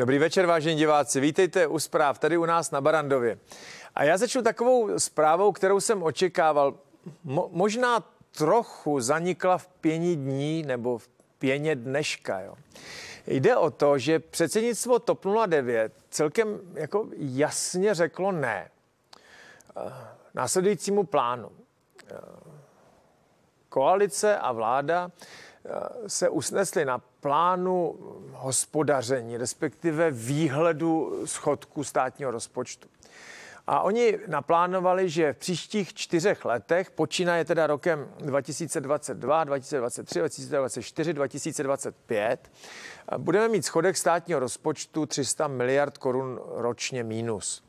Dobrý večer, vážení diváci. Vítejte u zpráv tady u nás na Barandově. A já začnu takovou zprávou, kterou jsem očekával. Mo- možná trochu zanikla v pěni dní nebo v pěně dneška. Jo. Jde o to, že předsednictvo TOP 09 celkem jako jasně řeklo ne eh, následujícímu plánu. Eh, koalice a vláda se usnesli na plánu hospodaření, respektive výhledu schodku státního rozpočtu. A oni naplánovali, že v příštích čtyřech letech, počínaje teda rokem 2022, 2023, 2024, 2025, budeme mít schodek státního rozpočtu 300 miliard korun ročně mínus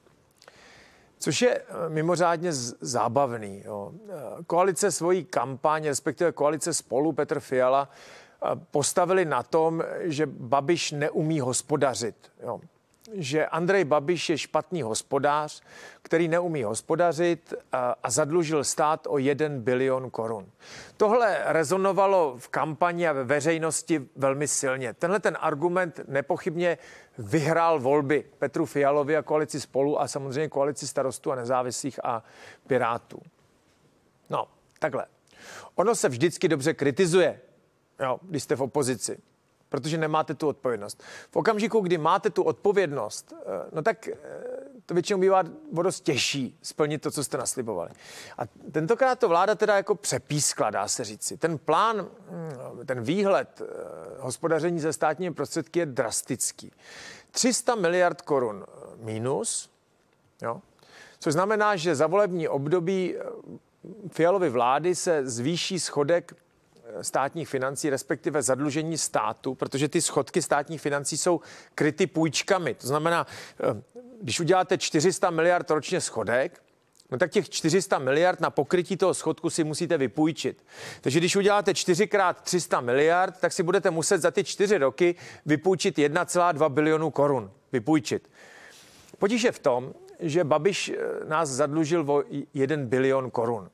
což je eh, mimořádně zábavný. Jo. Eh, koalice svojí kampaně, respektive koalice spolu Petr Fiala, eh, postavili na tom, že Babiš neumí hospodařit. Jo že Andrej Babiš je špatný hospodář, který neumí hospodařit eh, a zadlužil stát o 1 bilion korun. Tohle rezonovalo v kampani a ve veřejnosti velmi silně. Tenhle ten argument nepochybně vyhrál volby Petru Fialovi a koalici spolu a samozřejmě koalici starostů a nezávislých a pirátů. No, takhle. Ono se vždycky dobře kritizuje, jo, když jste v opozici protože nemáte tu odpovědnost. V okamžiku, kdy máte tu odpovědnost, eh, no tak eh, to většinou bývá o dost těžší splnit to, co jste naslibovali. A tentokrát to vláda teda jako přepískla, dá se říci. Ten plán, mm, ten výhled eh, hospodaření ze státními prostředky je drastický. 300 miliard korun minus, jo? což znamená, že za volební období Fialovy vlády se zvýší schodek státních financí, respektive zadlužení státu, protože ty schodky státních financí jsou kryty půjčkami. To znamená, eh, když uděláte 400 miliard ročně schodek, No tak těch 400 miliard na pokrytí toho schodku si musíte vypůjčit. Takže když uděláte 4 x 300 miliard, tak si budete muset za ty 4 roky vypůjčit 1,2 bilionu korun. Vypůjčit. Potíž je v tom, že Babiš eh, nás zadlužil o 1 bilion korun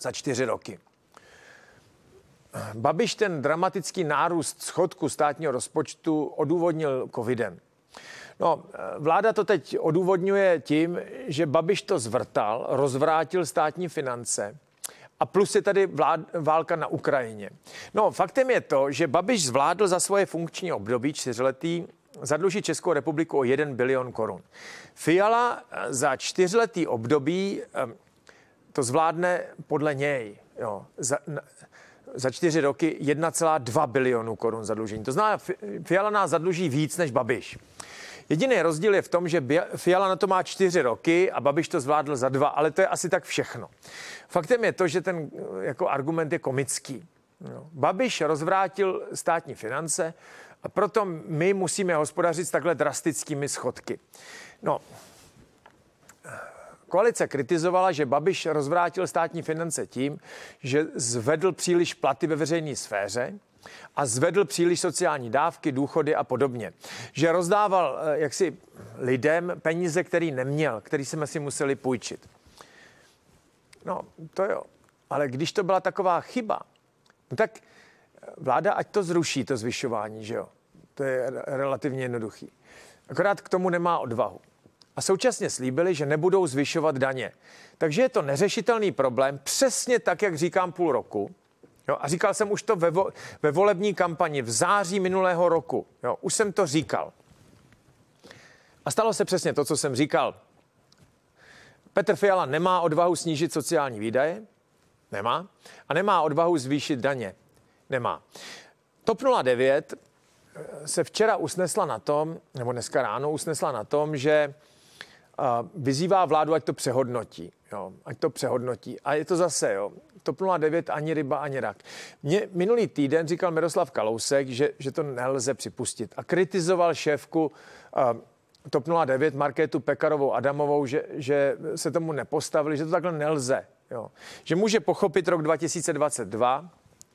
za 4 roky. Babiš ten dramatický nárůst schodku státního rozpočtu odůvodnil covidem. No, vláda to teď odůvodňuje tím, že Babiš to zvrtal, rozvrátil státní finance a plus je tady vlád, válka na Ukrajině. No, faktem je to, že Babiš zvládl za svoje funkční období čtyřletý zadlužit Českou republiku o 1 bilion korun. Fiala eh, za čtyřletý období eh, to zvládne podle něj. Jo, za, na, za čtyři roky 1,2 bilionu korun zadlužení. To znamená, Fiala nás zadluží víc než Babiš. Jediný rozdíl je v tom, že Fiala na to má čtyři roky a Babiš to zvládl za dva, ale to je asi tak všechno. Faktem je to, že ten jako argument je komický. No. Babiš rozvrátil státní finance a proto my musíme hospodařit s takhle drastickými schodky. No, Koalice kritizovala, že Babiš rozvrátil státní finance tím, že zvedl příliš platy ve veřejné sféře, a zvedl příliš sociální dávky, důchody a podobně. Že rozdával eh, jaksi lidem peníze, který neměl, který jsme si museli půjčit. No, to jo. Ale když to byla taková chyba, no tak eh, vláda ať to zruší, to zvyšování, že jo? To je relativně jednoduchý. Akorát k tomu nemá odvahu a současně slíbili, že nebudou zvyšovat daně. Takže je to neřešitelný problém, přesně tak, jak říkám půl roku. Jo, a říkal jsem už to ve, vo, ve volební kampani v září minulého roku. Jo, už jsem to říkal. A stalo se přesně to, co jsem říkal. Petr Fiala nemá odvahu snížit sociální výdaje, nemá, a nemá odvahu zvýšit daně, nemá. TOP 09 eh, se včera usnesla na tom, nebo dneska ráno usnesla na tom, že vyzývá vládu, ať to přehodnotí. Jo, ať to přehodnotí. A je to zase, jo, TOP 09 ani ryba, ani rak. Mě minulý týden říkal Miroslav Kalousek, že, že to nelze připustit. A kritizoval šéfku uh, TOP 09 Markétu Pekarovou Adamovou, že, že se tomu nepostavili, že to takhle nelze. Jo. Že může pochopit rok 2022,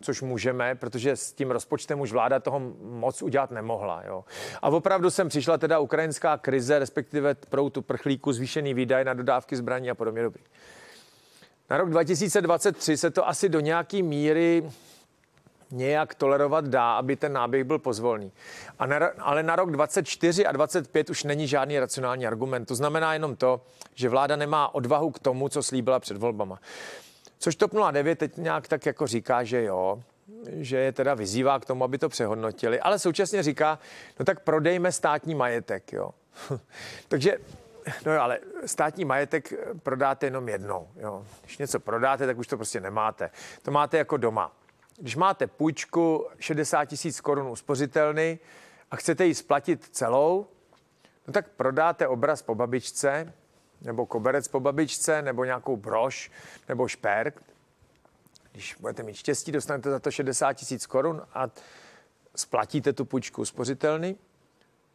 což můžeme, protože s tím rozpočtem už vláda toho moc udělat nemohla. Jo. A opravdu sem přišla teda ukrajinská krize, respektive proutu prchlíku, zvýšený výdaj na dodávky zbraní a podobně dobrý. Na rok 2023 se to asi do nějaké míry nějak tolerovat dá, aby ten náběh byl pozvolný. A na, ale na rok 24 a 25 už není žádný racionální argument. To znamená jenom to, že vláda nemá odvahu k tomu, co slíbila před volbama. Což TOP 09 teď nějak tak jako říká, že jo, že je teda vyzývá k tomu, aby to přehodnotili, ale současně říká, no tak prodejme státní majetek, jo. Takže No jo, ale státní majetek prodáte jenom jednou. Jo. Když něco prodáte, tak už to prostě nemáte. To máte jako doma. Když máte půjčku 60 tisíc korun uspořitelný a chcete ji splatit celou, no tak prodáte obraz po babičce, nebo koberec po babičce, nebo nějakou broš, nebo šperk. Když budete mít štěstí, dostanete za to 60 tisíc korun a splatíte tu půjčku spořitelný.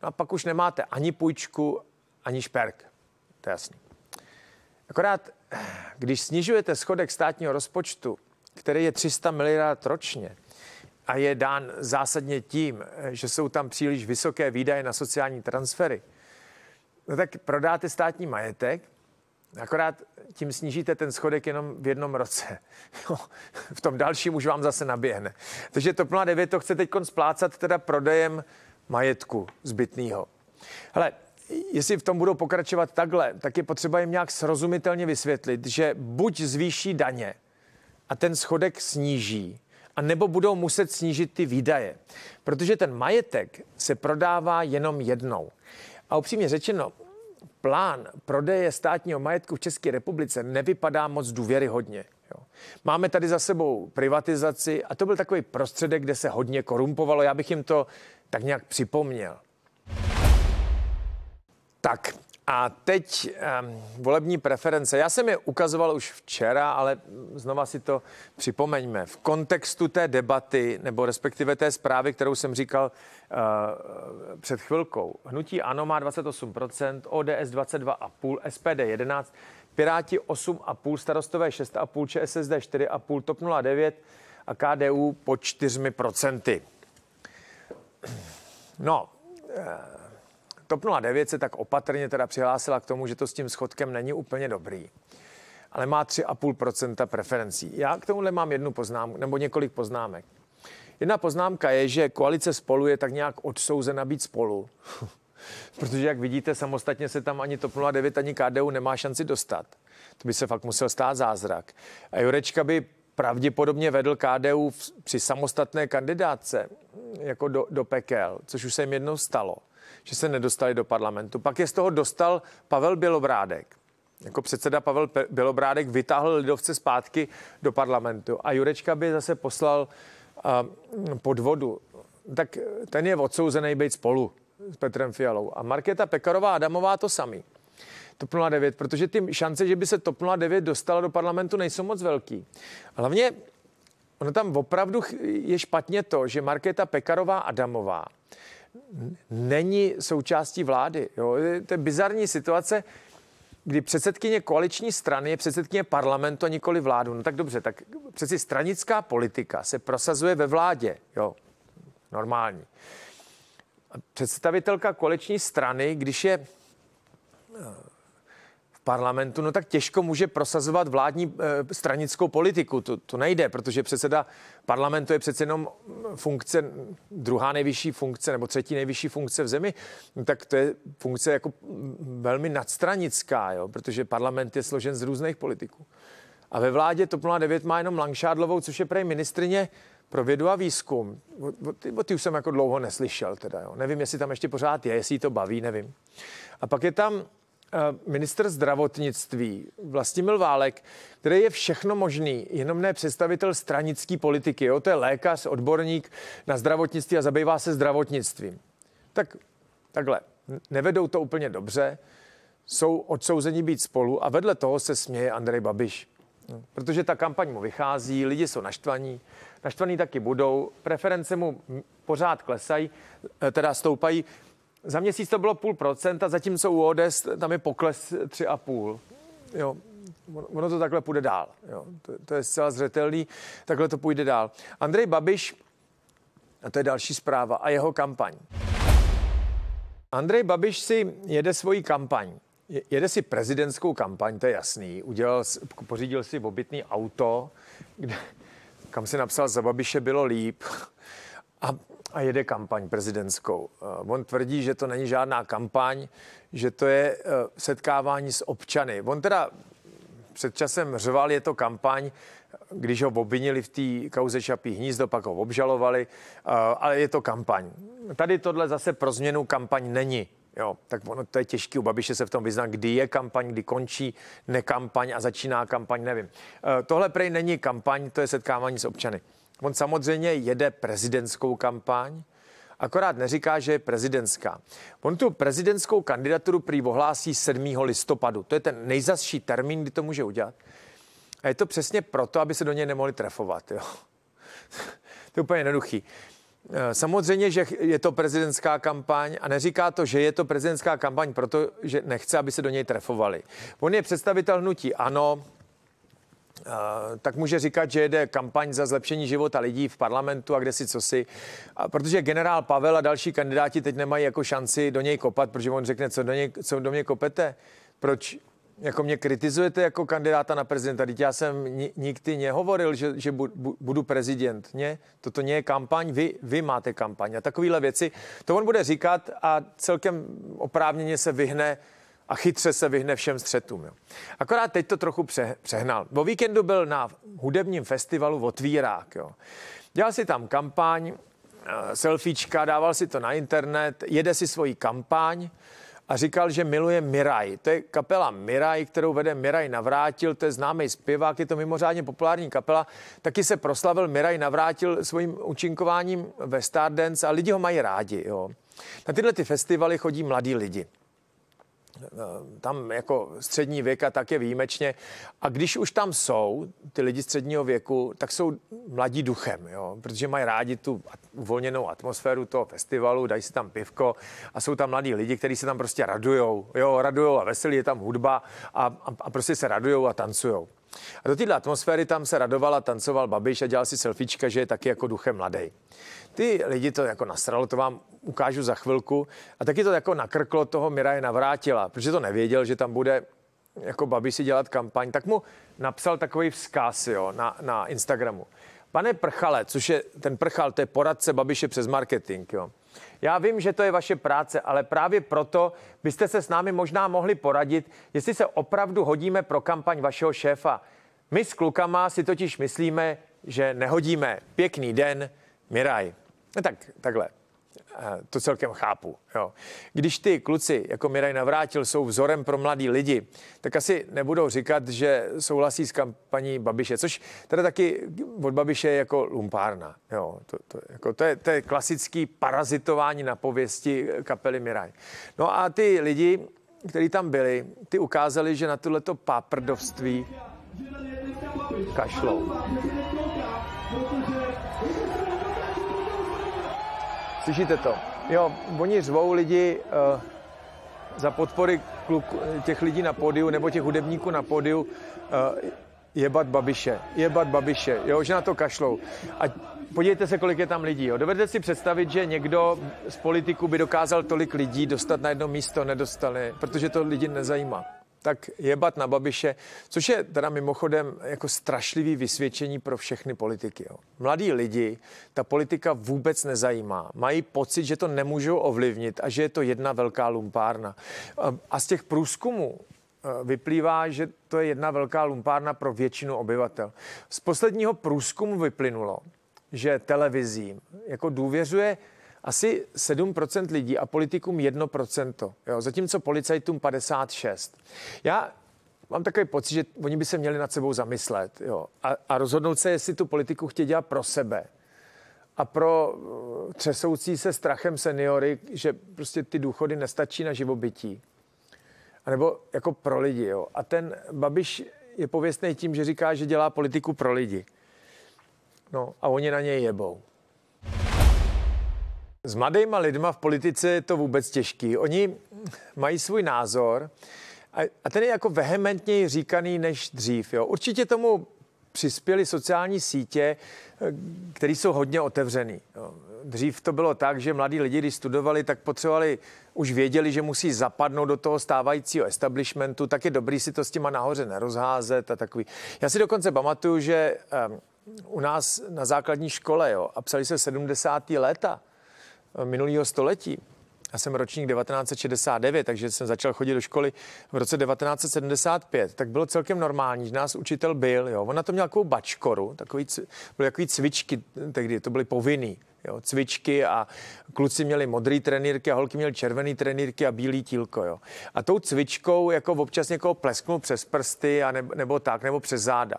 No a pak už nemáte ani půjčku, ani šperk. To je jasný. Akorát, když snižujete schodek státního rozpočtu, který je 300 miliard ročně, a je dán zásadně tím, že jsou tam příliš vysoké výdaje na sociální transfery, No tak prodáte státní majetek, akorát tím snížíte ten schodek jenom v jednom roce. v tom dalším už vám zase naběhne. Takže TOP 09 to chce teď splácat teda prodejem majetku zbytného. Ale jestli v tom budou pokračovat takhle, tak je potřeba jim nějak srozumitelně vysvětlit, že buď zvýší daně a ten schodek sníží, a nebo budou muset snížit ty výdaje, protože ten majetek se prodává jenom jednou. A upřímně řečeno, plán prodeje státního majetku v České republice nevypadá moc důvěryhodně. Máme tady za sebou privatizaci a to byl takový prostředek, kde se hodně korumpovalo. Já bych jim to tak nějak připomněl. Tak, a teď um, volební preference. Já jsem je ukazoval už včera, ale znova si to připomeňme. V kontextu té debaty, nebo respektive té zprávy, kterou jsem říkal uh, před chvilkou. Hnutí ANO má 28%, ODS 22,5%, SPD 11%, Piráti 8,5%, starostové 6,5%, ČSSD 4,5%, TOP 09 a KDU po 4%. No, uh, TOP 09 se tak opatrně teda přihlásila k tomu, že to s tím schodkem není úplně dobrý ale má 3,5% preferencí. Já k tomuhle mám jednu poznámku, nebo několik poznámek. Jedna poznámka je, že koalice spolu je tak nějak odsouzena být spolu. Protože, jak vidíte, samostatně se tam ani TOP 09, ani KDU nemá šanci dostat. To by se fakt musel stát zázrak. A Jurečka by pravděpodobně vedl KDU při samostatné kandidáce jako do, do pekel, což už se jim jednou stalo že se nedostali do parlamentu. Pak je z toho dostal Pavel Bělobrádek. Jako předseda Pavel Bělobrádek vytáhl lidovce zpátky do parlamentu a Jurečka by zase poslal uh, eh, pod vodu. Tak ten je odsouzený být spolu s Petrem Fialou. A Markéta Pekarová Adamová to samý. TOP 09, protože ty šance, že by se TOP 09 dostala do parlamentu, nejsou moc velký. Hlavně ono tam opravdu je špatně to, že Markéta Pekarová Adamová není součástí vlády. Jo. To je bizarní situace, kdy předsedkyně koaliční strany je předsedkyně parlamentu a nikoli vládu. No tak dobře, tak přeci stranická politika se prosazuje ve vládě. Jo, normální. Představitelka koaliční strany, když je parlamentu, no tak těžko může prosazovat vládní e, stranickou politiku. To, to nejde, protože předseda parlamentu je přece jenom funkce, druhá nejvyšší funkce nebo třetí nejvyšší funkce v zemi, no tak to je funkce jako velmi nadstranická, jo, protože parlament je složen z různých politiků. A ve vládě TOP 09 má jenom Langšádlovou, což je prej ministrině pro vědu a výzkum. O, o, ty, o, ty už jsem jako dlouho neslyšel teda, jo. Nevím, jestli tam ještě pořád je, jestli to baví, nevím. A pak je tam minister zdravotnictví Vlastimil Válek, který je všechno možný, jenom ne představitel stranické politiky. Jo? To je lékař, odborník na zdravotnictví a zabývá se zdravotnictvím. Tak takhle, nevedou to úplně dobře, jsou odsouzeni být spolu a vedle toho se směje Andrej Babiš. No, protože ta kampaň mu vychází, lidi jsou naštvaní, naštvaní taky budou, preference mu pořád klesají, e, teda stoupají. Za měsíc to bylo půl procenta, zatímco u ODS tam je pokles 3,5. Jo, ono to takhle půjde dál. Jo, to, to je zcela zřetelný, takhle to půjde dál. Andrej Babiš, a to je další zpráva, a jeho kampaň. Andrej Babiš si jede svoji kampaň. Jede si prezidentskou kampaň, to je jasný. Udělal, pořídil si obytný auto, kde, kam si napsal za Babiše bylo líp. A a jede kampaň prezidentskou. Eh, on tvrdí, že to není žádná kampaň, že to je eh, setkávání s občany. On teda před časem řval, je to kampaň, když ho obvinili v té kauze Čapí hnízdo, pak ho obžalovali, eh, ale je to kampaň. Tady tohle zase pro změnu kampaň není. Jo, tak ono to je těžký u Babiše se v tom vyznat, kdy je kampaň, kdy končí nekampaň a začíná kampaň, nevím. Tohle prej není kampaň, to je setkávání s občany. On samozřejmě jede prezidentskou kampaň, akorát neříká, že je prezidentská. On tu prezidentskou kandidaturu prý ohlásí 7. listopadu. To je ten nejzasší termín, kdy to může udělat. A je to přesně proto, aby se do něj nemohli trefovat. Jo. to je úplně jednoduchý. Eh, samozřejmě, že je to prezidentská kampaň a neříká to, že je to prezidentská kampaň, protože nechce, aby se do něj trefovali. On je představitel hnutí ANO, Eh, tak může říkat, že jede kampaň za zlepšení života lidí v parlamentu a kde si co si. Protože generál Pavel a další kandidáti teď nemají jako šanci do něj kopat, protože on řekne, co do, něj, co do mě kopete. Proč jako mě kritizujete jako kandidáta na prezidenta? Teď já jsem nikdy nehovoril, že, že budu prezident. Ne? Toto nie je kampaň, vy, vy máte kampaň. A takovéhle věci, to on bude říkat a celkem oprávněně se vyhne a chytře se vyhne všem střetům. Jo. Akorát teď to trochu přehnal. Vo víkendu byl na hudebním festivalu Otvírák. Jo. Dělal si tam kampaň, eh, selfiečka, dával si to na internet, jede si svoji kampaň a říkal, že miluje Miraj. To je kapela Miraj, kterou vede Miraj Navrátil, to je známý zpěvák, je to mimořádně populární kapela. Taky se proslavil Miraj Navrátil svým účinkováním ve Stardance a lidi ho mají rádi. Jo. Na tyhle ty festivaly chodí mladí lidi tam jako střední věk a tak je výjimečně. A když už tam jsou ty lidi středního věku, tak jsou mladí duchem, jo? protože mají rádi tu uvolněnou atmosféru toho festivalu, dají si tam pivko a jsou tam mladí lidi, kteří se tam prostě radujou. Jo, radujou a veselí, je tam hudba a, a, a prostě se radujou a tancujou. A do této atmosféry tam se radovala, tancoval Babiš a dělal si selfiečka, že je taky jako duchem mladý. Ty lidi to jako nasralo, to vám ukážu za chvilku. A taky to jako nakrklo toho Miraje Navrátila, protože to nevěděl, že tam bude jako Babiš si dělat kampaň, tak mu napsal takový vzkaz jo, na, na Instagramu. Pane Prchale, což je ten Prchal, to je poradce Babiše přes marketing, jo. Já vím, že to je vaše práce, ale právě proto byste se s námi možná mohli poradit, jestli se opravdu hodíme pro kampaň vašeho šéfa. My s klukama si totiž myslíme, že nehodíme. Pěkný den, Miraj. No tak, takhle to celkem chápu. Jo. Když ty kluci, jako Miraj Navrátil, jsou vzorem pro mladý lidi, tak asi nebudou říkat, že souhlasí s kampaní Babiše, což teda taky od Babiše je jako lumpárna. Jo. To, to, jako, to, je, to je klasický parazitování na pověsti kapely Miraj. No a ty lidi, kteří tam byli, ty ukázali, že na tohleto páprdovství kašlou. Slyšíte to? Jo, oni zvou lidi uh, za podpory kluk, těch lidí na pódiu nebo těch hudebníků na pódiu uh, jebat babiše, jebat babiše, jo, že na to kašlou. A podívejte se, kolik je tam lidí. Jo. Dovedete si představit, že někdo z politiků by dokázal tolik lidí dostat na jedno místo, nedostali, protože to lidi nezajímá tak jebat na Babiše, což je teda mimochodem jako strašlivý vysvědčení pro všechny politiky. Jo. Mladí lidi ta politika vůbec nezajímá. Mají pocit, že to nemůžou ovlivnit a že je to jedna velká lumpárna. A z těch průzkumů e, vyplývá, že to je jedna velká lumpárna pro většinu obyvatel. Z posledního průzkumu vyplynulo, že televizím jako důvěřuje asi 7% lidí a politikům 1%, jo, zatímco policajtům 56. Já mám takový pocit, že oni by se měli nad sebou zamyslet jo, a, a rozhodnout se, jestli tu politiku chtějí dělat pro sebe a pro eh, třesoucí se strachem seniory, že prostě ty důchody nestačí na živobytí. A nebo jako pro lidi. Jo. A ten Babiš je pověstný tím, že říká, že dělá politiku pro lidi. No a oni na něj jebou. S mladýma lidma v politice je to vůbec těžký. Oni mají svůj názor a, a ten je jako vehementněji říkaný než dřív. Jo. Určitě tomu přispěly sociální sítě, eh, které jsou hodně otevřený. Jo. Dřív to bylo tak, že mladí lidi, když studovali, tak potřebovali, už věděli, že musí zapadnout do toho stávajícího establishmentu, tak je dobrý si to s těma nahoře nerozházet a takový. Já si dokonce pamatuju, že um, u nás na základní škole, jo, a psali se 70. léta, minulého století. Já jsem ročník 1969, takže jsem začal chodit do školy v roce 1975. Tak bylo celkem normální, že nás učitel byl. Jo. On na to měl takovou bačkoru, takový, byly takový cvičky tehdy, to byly povinný. Jo, cvičky a kluci měli modrý trenýrky a holky měli červený trenýrky a bílý tílko. Jo. A tou cvičkou jako občas někoho plesknul přes prsty a nebo, nebo tak, nebo přes záda.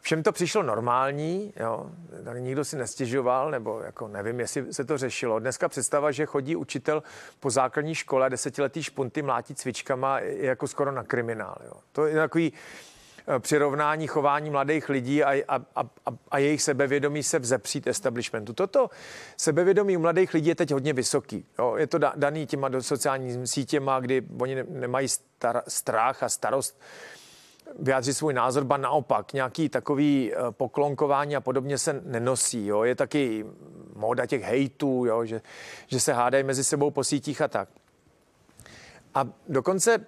Všem to přišlo normální, jo? tady nikdo si nestěžoval, nebo jako nevím, jestli se to řešilo. Dneska představa, že chodí učitel po základní škole desetiletý špunty mlátí cvičkama, je jako skoro na kriminál. Jo? To je takový eh, přirovnání chování mladých lidí a, a, a, a jejich sebevědomí se vzepřít establishmentu. Toto sebevědomí u mladých lidí je teď hodně vysoký. Jo, je to da, daný těma sociálními sítěma, kdy oni nemají star, strach a starost vyjádřit svůj názor, ba naopak, nějaký takový eh, poklonkování a podobně se nenosí. Jo. Je taky móda těch hejtů, jo, že, že se hádají mezi sebou po sítích a tak. A dokonce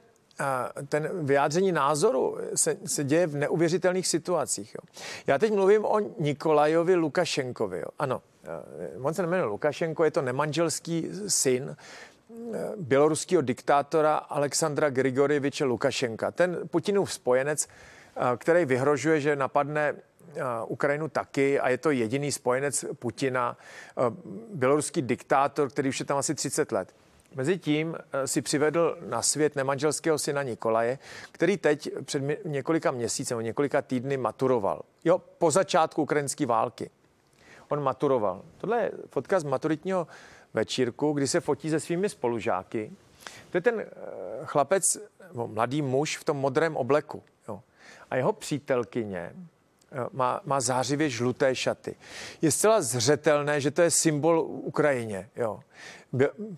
eh, ten vyjádření názoru se, se děje v neuvěřitelných situacích. Jo. Já teď mluvím o Nikolajovi Lukašenkovi. Jo. Ano, eh, on se jmenuje Lukašenko, je to nemanželský syn Eh, běloruského diktátora Alexandra Grigorieviče Lukašenka. Ten Putinův spojenec, eh, který vyhrožuje, že napadne eh, Ukrajinu taky a je to jediný spojenec Putina, běloruský diktátor, který už je tam asi 30 let. Mezitím si přivedl na svět nemanželského syna Nikolaje, který teď před několika měsíci nebo několika týdny maturoval. Jo, po začátku ukrajinské války. On maturoval. Tohle je fotka z maturitního večírku, kdy se fotí se svými spolužáky. To je ten eh, chlapec, no, mladý muž v tom modrém obleku. Jo. A jeho přítelkyně eh, má, má zářivě žluté šaty. Je zcela zřetelné, že to je symbol Ukrajině. Jo.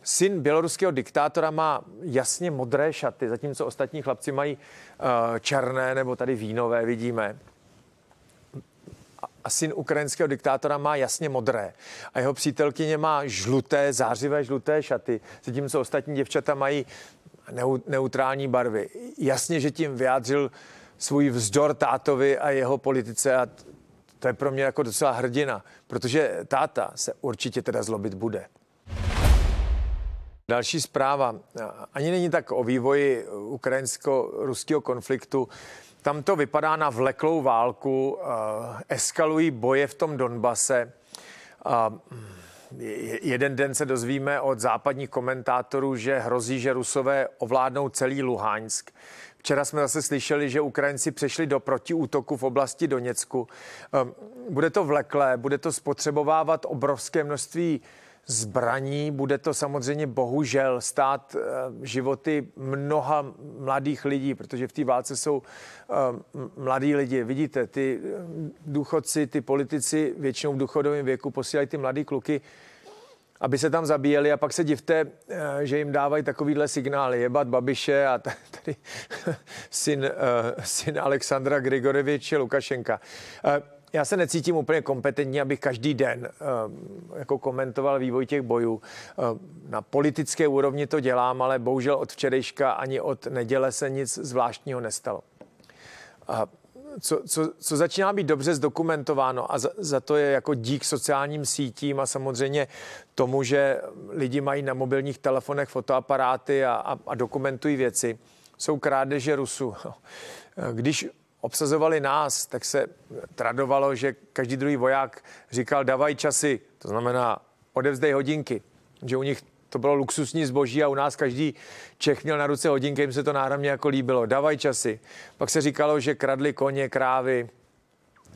syn běloruského diktátora má jasně modré šaty, zatímco ostatní chlapci mají uh, černé nebo tady vínové, vidíme a syn ukrajinského diktátora má jasně modré a jeho přítelkyně má žluté, zářivé žluté šaty, zatímco ostatní děvčata mají neutrální barvy. Jasně, že tím vyjádřil svůj vzdor tátovi a jeho politice a to je pro mě jako docela hrdina, protože táta se určitě teda zlobit bude. Další zpráva. Ani není tak o vývoji ukrajinsko-ruského konfliktu. Tam to vypadá na vleklou válku, eh, eskalují boje v tom Donbase. Eh, jeden den se dozvíme od západních komentátorů, že hrozí, že Rusové ovládnou celý Luhansk. Včera jsme zase slyšeli, že Ukrajinci přešli do protiútoku v oblasti Doněcku. Eh, bude to vleklé, bude to spotřebovávat obrovské množství zbraní. Bude to samozřejmě bohužel stát eh, životy mnoha mladých lidí, protože v té válce jsou eh, mladí lidi. Vidíte, ty eh, důchodci, ty politici většinou v důchodovém věku posílají ty mladé kluky aby se tam zabíjeli a pak se divte, že jim dávají takovýhle signály, jebat Babiše a tady syn, syn Alexandra Grigoreviče Lukašenka. Já se necítím úplně kompetentní, abych každý den eh, jako komentoval vývoj těch bojů. Eh, na politické úrovni to dělám, ale bohužel od včerejška ani od neděle se nic zvláštního nestalo. Co, co, co začíná být dobře zdokumentováno a za, za to je jako dík sociálním sítím a samozřejmě tomu, že lidi mají na mobilních telefonech fotoaparáty a, a, a dokumentují věci, jsou krádeže Rusů. Když obsazovali nás, tak se tradovalo, že každý druhý voják říkal davaj časy, to znamená odevzdej hodinky, že u nich to bylo luxusní zboží a u nás každý Čech měl na ruce hodinky, jim se to náramně jako líbilo. Davaj časy. Pak se říkalo, že kradli koně, krávy,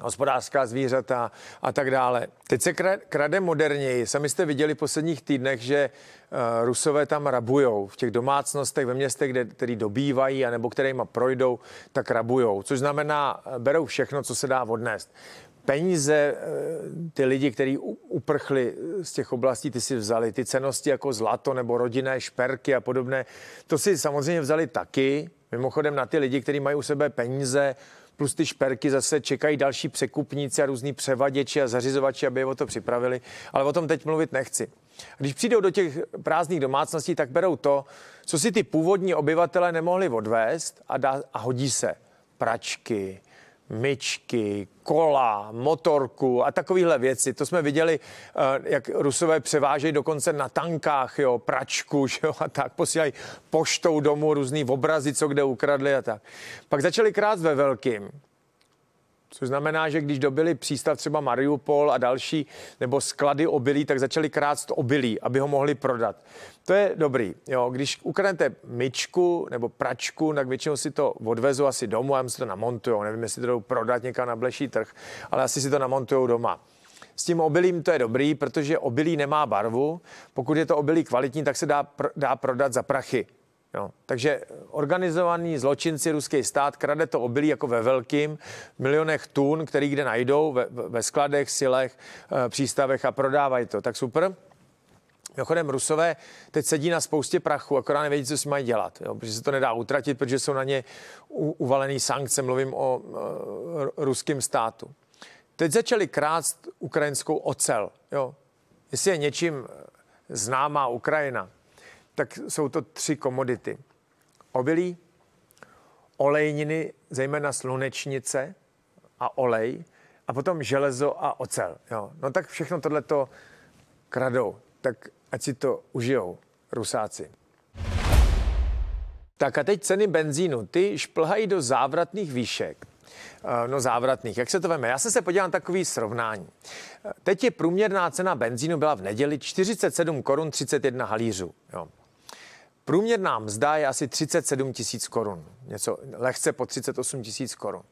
hospodářská zvířata a tak dále. Teď se krade moderněji. Sami jste viděli v posledních týdnech, že eh, Rusové tam rabujou. V těch domácnostech, ve městech, kde, který dobývají anebo kterýma projdou, tak rabujou. Což znamená, eh, berou všechno, co se dá odnést peníze eh, ty lidi, kteří uprchli z těch oblastí, ty si vzali ty cenosti jako zlato nebo rodinné šperky a podobné. To si samozřejmě vzali taky. Mimochodem na ty lidi, kteří mají u sebe peníze, plus ty šperky zase čekají další překupníci a různí převaděči a zařizovači, aby je o to připravili, ale o tom teď mluvit nechci. Když přijdou do těch prázdných domácností, tak berou to, co si ty původní obyvatele nemohli odvést a, dá, a hodí se pračky, myčky, kola, motorku a takovéhle věci. To jsme viděli, eh, jak rusové převážejí dokonce na tankách, jo, pračku, že jo, a tak posílají poštou domů různý obrazy, co kde ukradli a tak. Pak začali krát ve velkým. Což znamená, že když dobili přístav třeba Mariupol a další, nebo sklady obilí, tak začali krást obilí, aby ho mohli prodat. To je dobrý. Jo, když ukradnete myčku nebo pračku, tak většinou si to odvezu asi domů a jim si to namontujou. Nevím, jestli to jdou prodat někam na bleší trh, ale asi si to namontujou doma. S tím obilím to je dobrý, protože obilí nemá barvu. Pokud je to obilí kvalitní, tak se dá, pr- dá prodat za prachy. Jo. Takže organizovaný zločinci, ruský stát, krade to obilí jako ve velkým, milionech tun, který kde najdou, ve, ve skladech, silech, eh, přístavech a prodávají to. Tak super. Mimochodem, Rusové teď sedí na spoustě prachu, akorát nevědí, co si mají dělat, jo, protože se to nedá utratit, protože jsou na ně u, uvalený sankce, mluvím o e, eh, ruském státu. Teď začali krást ukrajinskou ocel. Jo. Jestli je něčím eh, známá Ukrajina, tak jsou to tři komodity. Obilí, olejniny, zejména slunečnice a olej, a potom železo a ocel. Jo. No tak všechno tohle to kradou, tak ať si to užijou rusáci. Tak a teď ceny benzínu. Ty šplhají do závratných výšek. Eh, no závratných, jak se to veme? Já jsem se podíval na takový srovnání. Eh, teď je průměrná cena benzínu byla v neděli 47 korun 31 halířů. Jo. Průměrná mzda je asi 37 tisíc korun, něco lehce po 38 tisíc korun.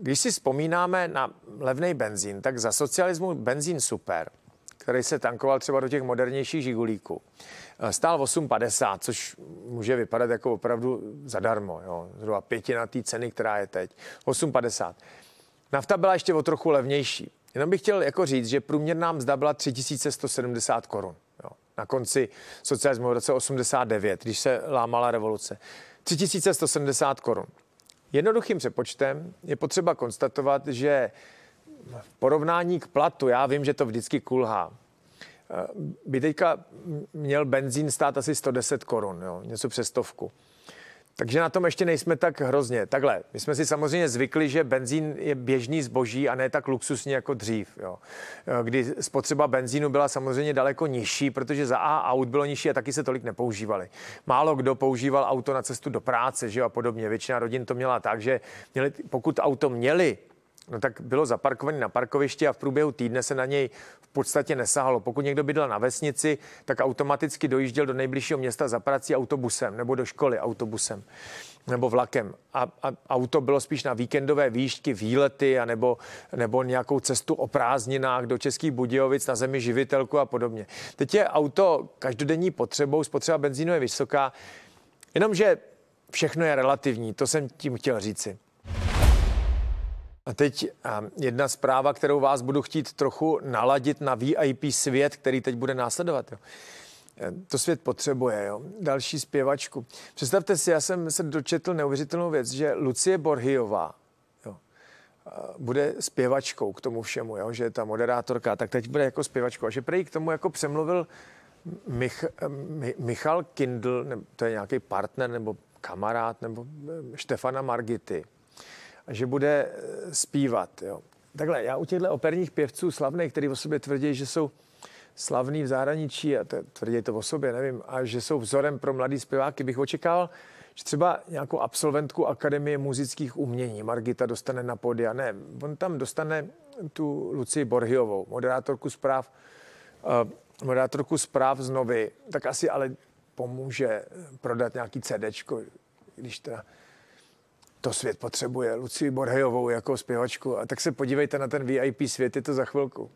Když si vzpomínáme na levný benzín, tak za socialismu benzín super, který se tankoval třeba do těch modernějších žigulíků, e, stál 8,50, což může vypadat jako opravdu zadarmo, jo, zhruba pětina té ceny, která je teď, 8,50. Nafta byla ještě o trochu levnější. Jenom bych chtěl jako říct, že průměrná mzda byla 3170 korun na konci socialismu v roce 89, když se lámala revoluce. 3170 korun. Jednoduchým přepočtem je potřeba konstatovat, že v porovnání k platu, já vím, že to vždycky kulhá, eh, by teďka měl benzín stát asi 110 korun, něco přes stovku. Takže na tom ještě nejsme tak hrozně. Takhle, my jsme si samozřejmě zvykli, že benzín je běžný zboží a ne tak luxusní jako dřív. Jo. Eh, kdy spotřeba benzínu byla samozřejmě daleko nižší, protože za A aut bylo nižší a taky se tolik nepoužívali. Málo kdo používal auto na cestu do práce že jo, a podobně. Většina rodin to měla tak, že měli, pokud auto měli, no tak bylo zaparkovaný na parkovišti a v průběhu týdne se na něj v podstatě nesahalo. Pokud někdo bydlel na vesnici, tak automaticky dojížděl do nejbližšího města za prací autobusem nebo do školy autobusem nebo vlakem. A, a auto bylo spíš na víkendové výšky, výlety a nebo, nebo nějakou cestu o prázdninách do Českých Budějovic na zemi živitelku a podobně. Teď je auto každodenní potřebou, spotřeba benzínu je vysoká, jenomže všechno je relativní, to jsem tím chtěl říci. A teď jedna zpráva, kterou vás budu chtít trochu naladit na VIP svět, který teď bude následovat. Jo. E, to svět potřebuje, jo. Další zpěvačku. Představte si, já jsem se dočetl neuvěřitelnou věc, že Lucie Borhiová jo, e, bude zpěvačkou k tomu všemu, jo, že je ta moderátorka, tak teď bude jako zpěvačkou. A že prý k tomu jako přemluvil Mich, e, Michal Kindl, to je nějaký partner nebo kamarád, nebo Štefana Margity a že bude eh, zpívat. Jo. Takhle, já u těchto operních pěvců slavných, který o sobě tvrdí, že jsou slavný v zahraničí, a to, tvrdí to o sobě, nevím, a že jsou vzorem pro mladý zpěváky, bych očekával, že třeba nějakou absolventku Akademie muzických umění Margita dostane na podia. Ne, on tam dostane tu Lucii Borhiovou, moderátorku zpráv, uh, moderátorku zpráv z Novy, tak asi ale pomůže prodat nějaký CDčko, když teda to svět potřebuje, Lucii Borhejovou jako zpěvačku. A tak se podívejte na ten VIP svět, je to za chvilku.